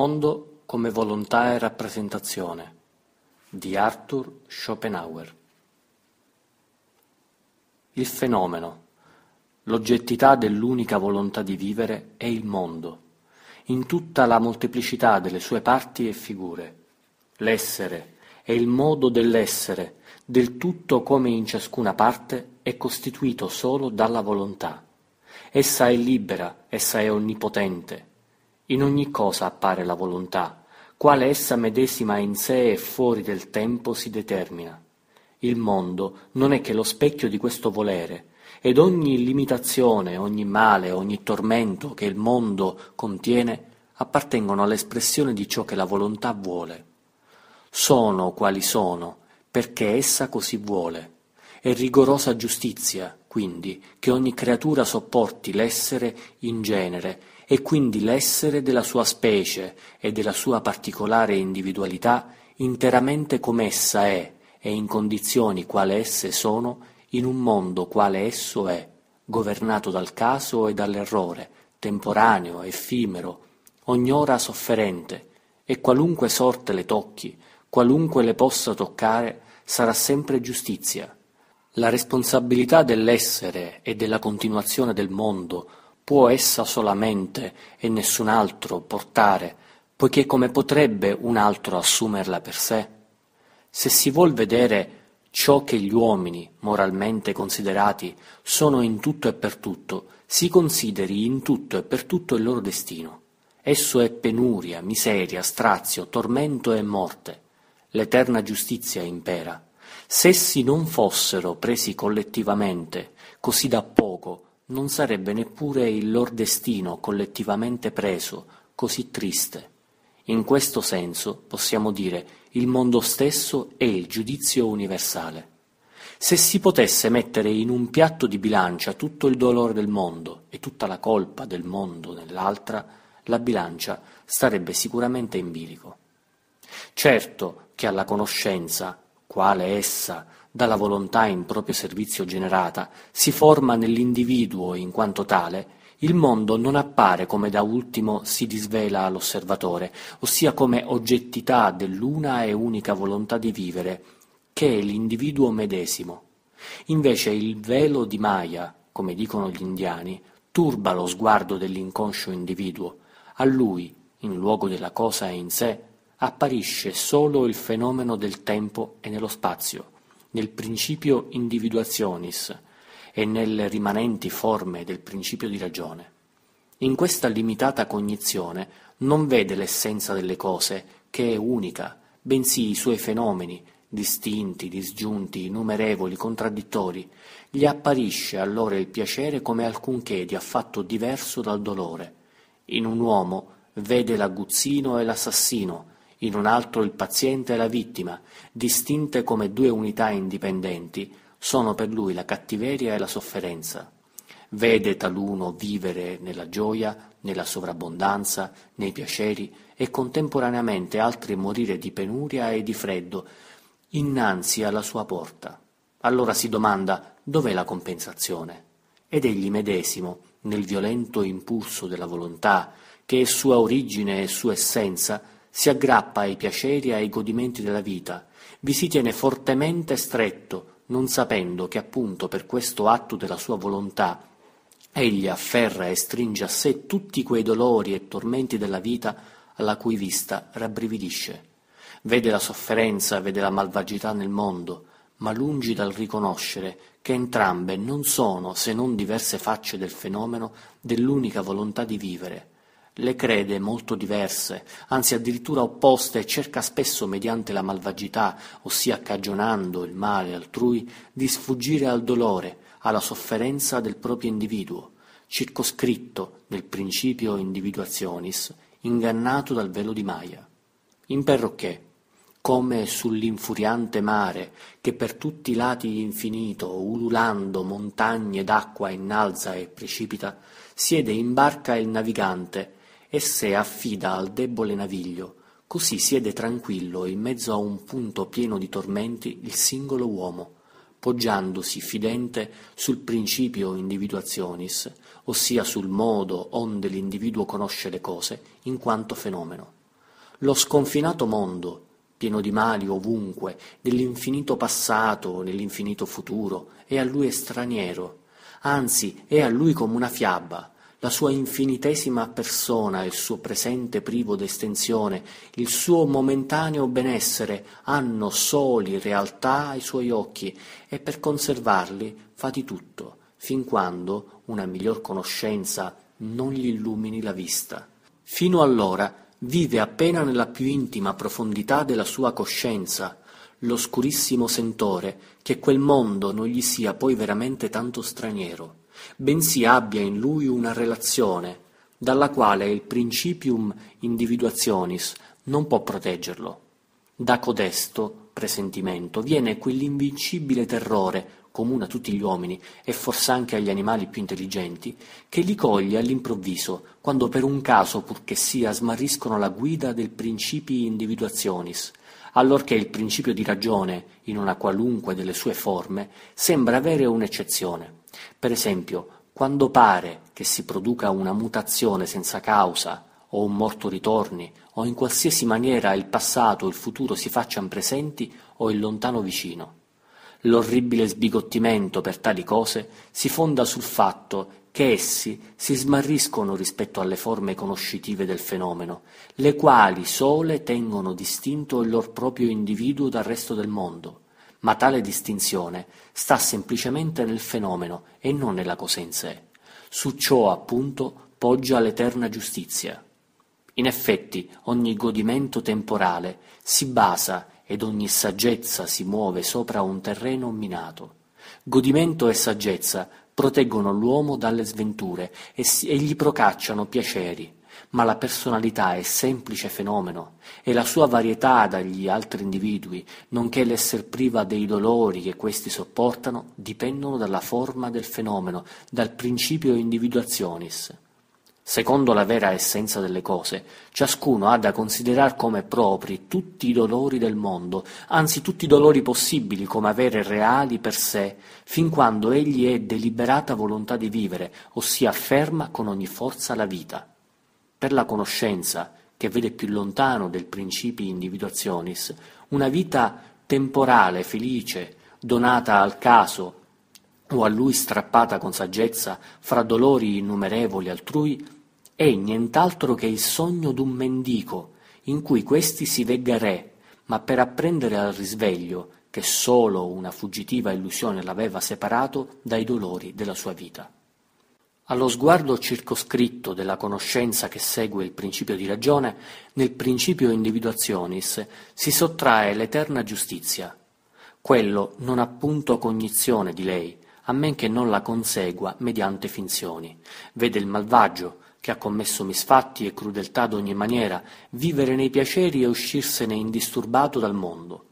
mondo come volontà e rappresentazione di Arthur Schopenhauer. Il fenomeno, l'oggettità dell'unica volontà di vivere è il mondo, in tutta la molteplicità delle sue parti e figure. L'essere e il modo dell'essere, del tutto come in ciascuna parte, è costituito solo dalla volontà. Essa è libera, essa è onnipotente, in ogni cosa appare la volontà, quale essa medesima in sé e fuori del tempo si determina. Il mondo non è che lo specchio di questo volere, ed ogni limitazione, ogni male, ogni tormento che il mondo contiene appartengono all'espressione di ciò che la volontà vuole. Sono quali sono, perché essa così vuole. È rigorosa giustizia, quindi, che ogni creatura sopporti l'essere in genere e quindi l'essere della sua specie e della sua particolare individualità interamente com'essa è e in condizioni quale esse sono in un mondo quale esso è, governato dal caso e dall'errore, temporaneo, effimero, ognora sofferente, e qualunque sorte le tocchi, qualunque le possa toccare, sarà sempre giustizia. La responsabilità dell'essere e della continuazione del mondo può essa solamente e nessun altro portare, poiché come potrebbe un altro assumerla per sé? Se si vuol vedere ciò che gli uomini, moralmente considerati, sono in tutto e per tutto, si consideri in tutto e per tutto il loro destino. Esso è penuria, miseria, strazio, tormento e morte. L'eterna giustizia impera. Se essi non fossero presi collettivamente, così da poco, non sarebbe neppure il lor destino collettivamente preso così triste. In questo senso, possiamo dire, il mondo stesso è il giudizio universale. Se si potesse mettere in un piatto di bilancia tutto il dolore del mondo e tutta la colpa del mondo nell'altra, la bilancia starebbe sicuramente in bilico. Certo che alla conoscenza, quale essa dalla volontà in proprio servizio generata, si forma nell'individuo in quanto tale, il mondo non appare come da ultimo si disvela all'osservatore, ossia come oggettità dell'una e unica volontà di vivere, che è l'individuo medesimo. Invece il velo di Maya, come dicono gli indiani, turba lo sguardo dell'inconscio individuo. A lui, in luogo della cosa e in sé, apparisce solo il fenomeno del tempo e nello spazio nel principio individuationis e nelle rimanenti forme del principio di ragione. In questa limitata cognizione non vede l'essenza delle cose, che è unica, bensì i suoi fenomeni, distinti, disgiunti, innumerevoli, contraddittori, gli apparisce allora il piacere come alcunché di affatto diverso dal dolore. In un uomo vede l'aguzzino e l'assassino, in un altro il paziente e la vittima, distinte come due unità indipendenti, sono per lui la cattiveria e la sofferenza. Vede taluno vivere nella gioia, nella sovrabbondanza, nei piaceri e contemporaneamente altri morire di penuria e di freddo, innanzi alla sua porta. Allora si domanda dov'è la compensazione? Ed egli medesimo, nel violento impulso della volontà, che è sua origine e sua essenza, si aggrappa ai piaceri e ai godimenti della vita, vi si tiene fortemente stretto, non sapendo che appunto per questo atto della sua volontà egli afferra e stringe a sé tutti quei dolori e tormenti della vita alla cui vista rabbrividisce. Vede la sofferenza, vede la malvagità nel mondo, ma lungi dal riconoscere che entrambe non sono se non diverse facce del fenomeno dell'unica volontà di vivere, le crede, molto diverse, anzi addirittura opposte, e cerca spesso mediante la malvagità, ossia cagionando il male altrui, di sfuggire al dolore, alla sofferenza del proprio individuo, circoscritto nel principio individuationis, ingannato dal velo di Maya. In Perrocchè, come sull'infuriante mare che per tutti i lati infinito, ululando montagne d'acqua innalza e precipita, siede in barca il navigante, e se affida al debole naviglio, così siede tranquillo in mezzo a un punto pieno di tormenti il singolo uomo, poggiandosi fidente sul principio individuationis, ossia sul modo onde l'individuo conosce le cose in quanto fenomeno. Lo sconfinato mondo, pieno di mali ovunque, nell'infinito passato, o nell'infinito futuro, è a lui straniero, anzi è a lui come una fiaba, la sua infinitesima persona, il suo presente privo d'estensione, il suo momentaneo benessere hanno soli realtà ai suoi occhi e per conservarli fa di tutto, fin quando una miglior conoscenza non gli illumini la vista. Fino allora vive appena nella più intima profondità della sua coscienza, l'oscurissimo sentore che quel mondo non gli sia poi veramente tanto straniero bensì abbia in lui una relazione, dalla quale il principium individuationis non può proteggerlo. Da codesto presentimento viene quell'invincibile terrore comune a tutti gli uomini e forse anche agli animali più intelligenti, che li coglie all'improvviso, quando per un caso purché sia smarriscono la guida del principi individuationis, allorché il principio di ragione, in una qualunque delle sue forme, sembra avere un'eccezione. Per esempio, quando pare che si produca una mutazione senza causa, o un morto ritorni, o in qualsiasi maniera il passato o il futuro si faccian presenti o il lontano vicino. L'orribile sbigottimento per tali cose si fonda sul fatto che essi si smarriscono rispetto alle forme conoscitive del fenomeno, le quali sole tengono distinto il loro proprio individuo dal resto del mondo ma tale distinzione sta semplicemente nel fenomeno e non nella cosa in sé. Su ciò, appunto, poggia l'eterna giustizia. In effetti, ogni godimento temporale si basa ed ogni saggezza si muove sopra un terreno minato. Godimento e saggezza proteggono l'uomo dalle sventure e, si, e gli procacciano piaceri, ma la personalità è semplice fenomeno, e la sua varietà dagli altri individui, nonché l'esser priva dei dolori che questi sopportano, dipendono dalla forma del fenomeno, dal principio individuationis. Secondo la vera essenza delle cose, ciascuno ha da considerare come propri tutti i dolori del mondo, anzi tutti i dolori possibili come avere reali per sé, fin quando egli è deliberata volontà di vivere, ossia afferma con ogni forza la vita per la conoscenza, che vede più lontano del principi individuationis, una vita temporale, felice, donata al caso o a lui strappata con saggezza fra dolori innumerevoli altrui, è nient'altro che il sogno d'un mendico, in cui questi si vegga re, ma per apprendere al risveglio che solo una fuggitiva illusione l'aveva separato dai dolori della sua vita. Allo sguardo circoscritto della conoscenza che segue il principio di ragione, nel principio individuationis si sottrae l'eterna giustizia. Quello non ha punto cognizione di lei, a men che non la consegua mediante finzioni. Vede il malvagio, che ha commesso misfatti e crudeltà d'ogni maniera, vivere nei piaceri e uscirsene indisturbato dal mondo.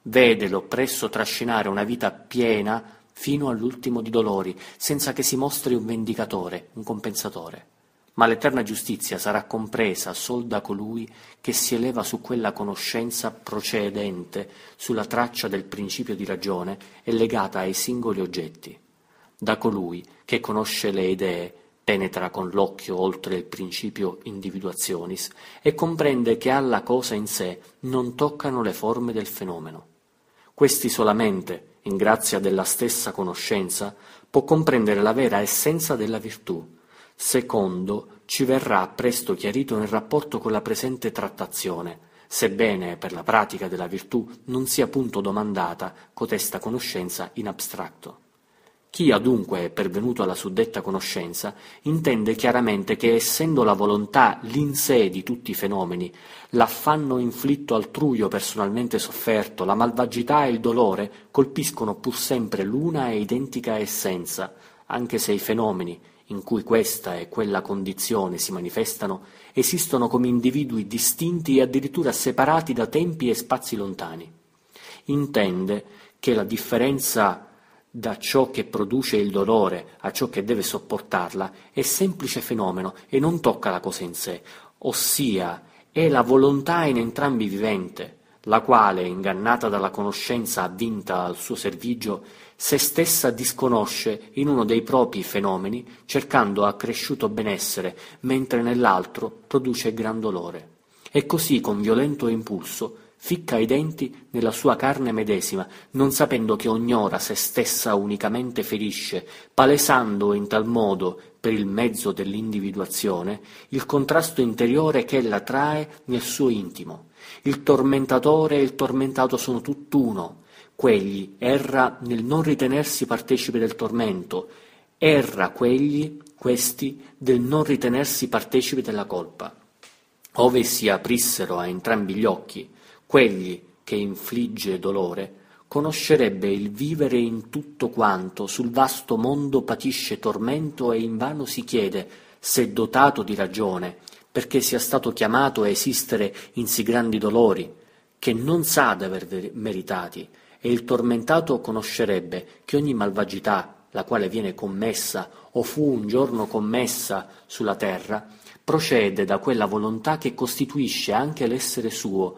Vede l'oppresso trascinare una vita piena fino all'ultimo di dolori, senza che si mostri un vendicatore, un compensatore. Ma l'eterna giustizia sarà compresa sol da colui che si eleva su quella conoscenza procedente sulla traccia del principio di ragione e legata ai singoli oggetti. Da colui che conosce le idee, penetra con l'occhio oltre il principio individuazionis e comprende che alla cosa in sé non toccano le forme del fenomeno questi solamente, in grazia della stessa conoscenza, può comprendere la vera essenza della virtù. Secondo, ci verrà presto chiarito in rapporto con la presente trattazione, sebbene per la pratica della virtù non sia punto domandata cotesta conoscenza in abstratto. Chi adunque è pervenuto alla suddetta conoscenza intende chiaramente che essendo la volontà l'in sé di tutti i fenomeni, l'affanno inflitto altrui o personalmente sofferto, la malvagità e il dolore colpiscono pur sempre l'una e identica essenza, anche se i fenomeni, in cui questa e quella condizione si manifestano, esistono come individui distinti e addirittura separati da tempi e spazi lontani. Intende che la differenza da ciò che produce il dolore a ciò che deve sopportarla è semplice fenomeno e non tocca la cosa in sé, ossia è la volontà in entrambi vivente, la quale, ingannata dalla conoscenza avvinta al suo servigio, se stessa disconosce in uno dei propri fenomeni, cercando accresciuto benessere, mentre nell'altro produce gran dolore. E così, con violento impulso, ficca i denti nella sua carne medesima, non sapendo che ognora se stessa unicamente ferisce, palesando in tal modo, per il mezzo dell'individuazione, il contrasto interiore che ella trae nel suo intimo. Il tormentatore e il tormentato sono tutt'uno. Quegli erra nel non ritenersi partecipe del tormento, erra quegli, questi, del non ritenersi partecipe della colpa. Ove si aprissero a entrambi gli occhi, Quegli, che infligge dolore, conoscerebbe il vivere in tutto quanto sul vasto mondo patisce tormento e invano si chiede, se dotato di ragione, perché sia stato chiamato a esistere in sì grandi dolori, che non sa d'aver meritati, e il tormentato conoscerebbe che ogni malvagità, la quale viene commessa o fu un giorno commessa sulla terra, procede da quella volontà che costituisce anche l'essere suo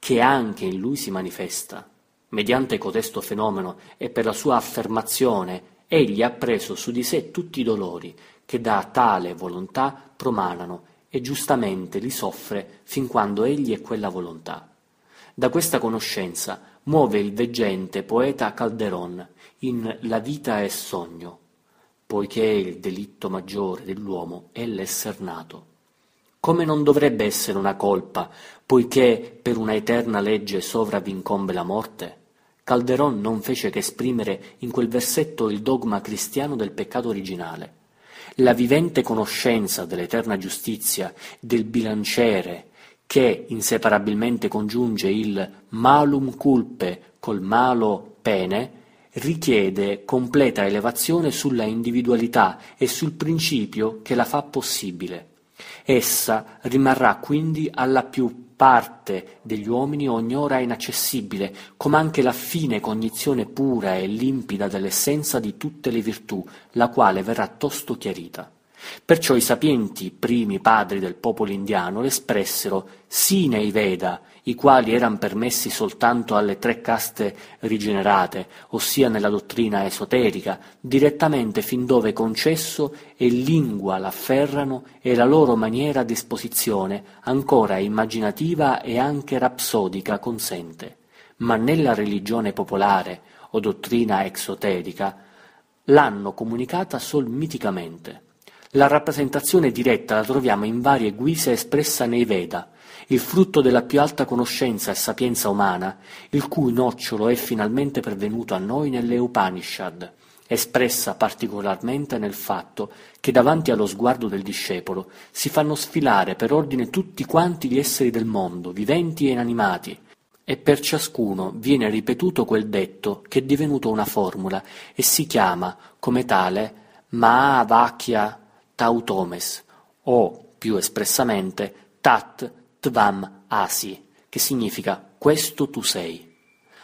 che anche in lui si manifesta. Mediante codesto fenomeno e per la sua affermazione, egli ha preso su di sé tutti i dolori che da tale volontà promanano e giustamente li soffre fin quando egli è quella volontà. Da questa conoscenza muove il veggente poeta Calderon in La vita è sogno, poiché il delitto maggiore dell'uomo è l'esser nato come non dovrebbe essere una colpa, poiché per una eterna legge sovra v'incombe la morte? Calderon non fece che esprimere in quel versetto il dogma cristiano del peccato originale. La vivente conoscenza dell'eterna giustizia, del bilanciere, che inseparabilmente congiunge il malum culpe col malo pene, richiede completa elevazione sulla individualità e sul principio che la fa possibile. Essa rimarrà quindi alla più parte degli uomini ogni ora inaccessibile, com'anche la fine cognizione pura e limpida dell'essenza di tutte le virtù, la quale verrà tosto chiarita. Perciò i sapienti primi padri del popolo indiano l'espressero sì nei Veda, i quali eran permessi soltanto alle tre caste rigenerate, ossia nella dottrina esoterica, direttamente fin dove concesso e lingua l'afferrano e la loro maniera di esposizione, ancora immaginativa e anche rapsodica, consente. Ma nella religione popolare o dottrina exoterica l'hanno comunicata sol miticamente la rappresentazione diretta la troviamo in varie guise espressa nei Veda, il frutto della più alta conoscenza e sapienza umana, il cui nocciolo è finalmente pervenuto a noi nelle Upanishad, espressa particolarmente nel fatto che davanti allo sguardo del discepolo si fanno sfilare per ordine tutti quanti gli esseri del mondo, viventi e inanimati, e per ciascuno viene ripetuto quel detto che è divenuto una formula e si chiama, come tale, Mahavakya tautomes, o, più espressamente, tat tvam asi, che significa questo tu sei.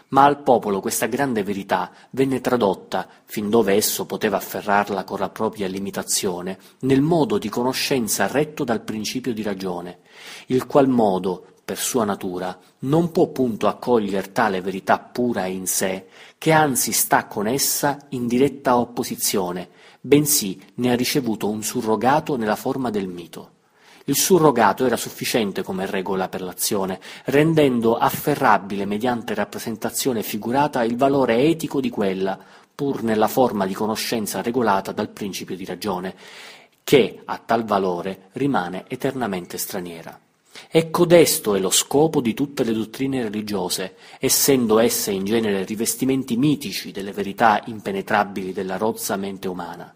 Ma al popolo questa grande verità venne tradotta, fin dove esso poteva afferrarla con la propria limitazione, nel modo di conoscenza retto dal principio di ragione, il qual modo, per sua natura, non può punto accogliere tale verità pura in sé, che anzi sta con essa in diretta opposizione, bensì ne ha ricevuto un surrogato nella forma del mito. Il surrogato era sufficiente come regola per l'azione, rendendo afferrabile mediante rappresentazione figurata il valore etico di quella, pur nella forma di conoscenza regolata dal principio di ragione, che a tal valore rimane eternamente straniera. E codesto è lo scopo di tutte le dottrine religiose, essendo esse in genere rivestimenti mitici delle verità impenetrabili della rozza mente umana.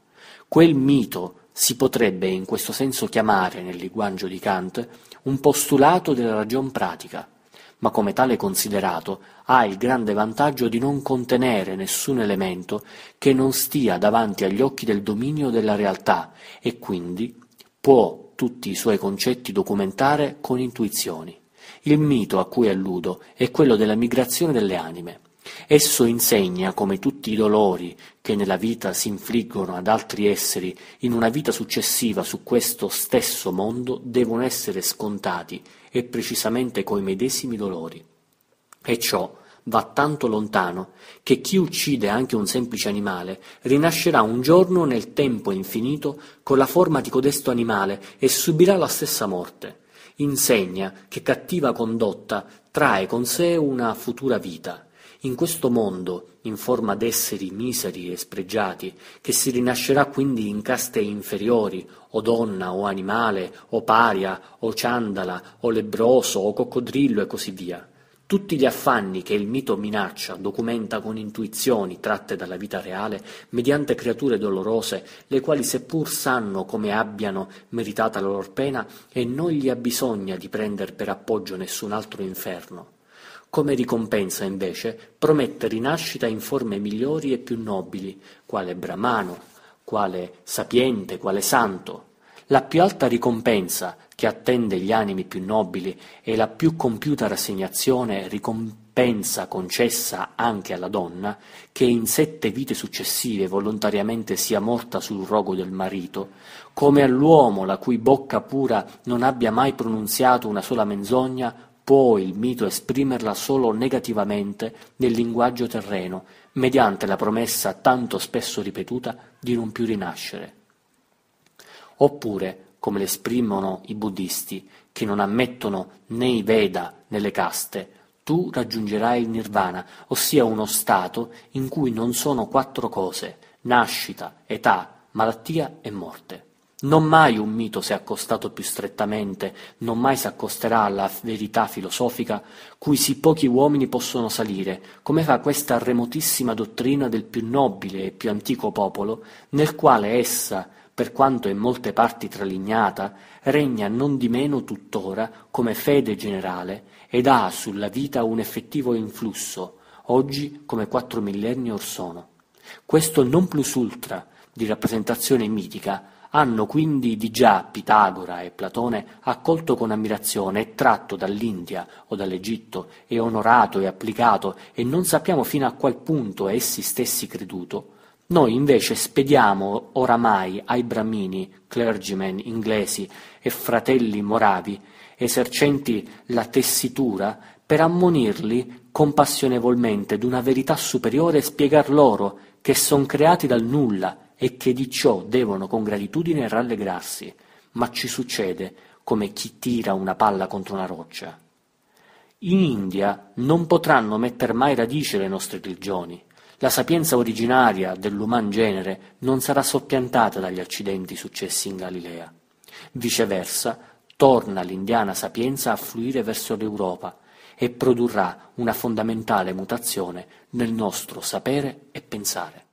Quel mito si potrebbe in questo senso chiamare, nel linguaggio di Kant, un postulato della ragion pratica, ma come tale considerato ha il grande vantaggio di non contenere nessun elemento che non stia davanti agli occhi del dominio della realtà e quindi può tutti i suoi concetti documentare con intuizioni. Il mito a cui alludo è quello della migrazione delle anime. Esso insegna come tutti i dolori che nella vita si infliggono ad altri esseri in una vita successiva su questo stesso mondo devono essere scontati e precisamente coi medesimi dolori. E ciò va tanto lontano che chi uccide anche un semplice animale rinascerà un giorno nel tempo infinito con la forma di codesto animale e subirà la stessa morte. Insegna che cattiva condotta trae con sé una futura vita in questo mondo, in forma d'esseri miseri e spregiati, che si rinascerà quindi in caste inferiori, o donna, o animale, o paria, o ciandala, o lebroso, o coccodrillo e così via. Tutti gli affanni che il mito minaccia documenta con intuizioni tratte dalla vita reale, mediante creature dolorose, le quali seppur sanno come abbiano meritata la lor pena, e non gli ha abbisogna di prendere per appoggio nessun altro inferno. Come ricompensa, invece, promette rinascita in forme migliori e più nobili, quale bramano, quale sapiente, quale santo. La più alta ricompensa che attende gli animi più nobili e la più compiuta rassegnazione ricompensa concessa anche alla donna, che in sette vite successive volontariamente sia morta sul rogo del marito, come all'uomo la cui bocca pura non abbia mai pronunziato una sola menzogna, può il mito esprimerla solo negativamente nel linguaggio terreno, mediante la promessa tanto spesso ripetuta di non più rinascere. Oppure, come l'esprimono i buddhisti, che non ammettono né i Veda né le caste, tu raggiungerai il nirvana, ossia uno stato in cui non sono quattro cose, nascita, età, malattia e morte. Non mai un mito si è accostato più strettamente, non mai si accosterà alla verità filosofica cui sì pochi uomini possono salire, come fa questa remotissima dottrina del più nobile e più antico popolo, nel quale essa, per quanto in molte parti tralignata, regna non di meno tuttora come fede generale ed ha sulla vita un effettivo influsso, oggi come quattro millenni or sono. Questo non plus ultra di rappresentazione mitica hanno quindi di già Pitagora e Platone accolto con ammirazione e tratto dall'India o dall'Egitto e onorato e applicato e non sappiamo fino a qual punto essi stessi creduto, noi invece spediamo oramai ai bramini, clergymen inglesi e fratelli moravi, esercenti la tessitura, per ammonirli compassionevolmente d'una verità superiore e spiegar loro che son creati dal nulla e che di ciò devono con gratitudine rallegrarsi, ma ci succede come chi tira una palla contro una roccia. In India non potranno metter mai radice le nostre religioni. La sapienza originaria dell'uman genere non sarà soppiantata dagli accidenti successi in Galilea. Viceversa, torna l'indiana sapienza a fluire verso l'Europa e produrrà una fondamentale mutazione nel nostro sapere e pensare.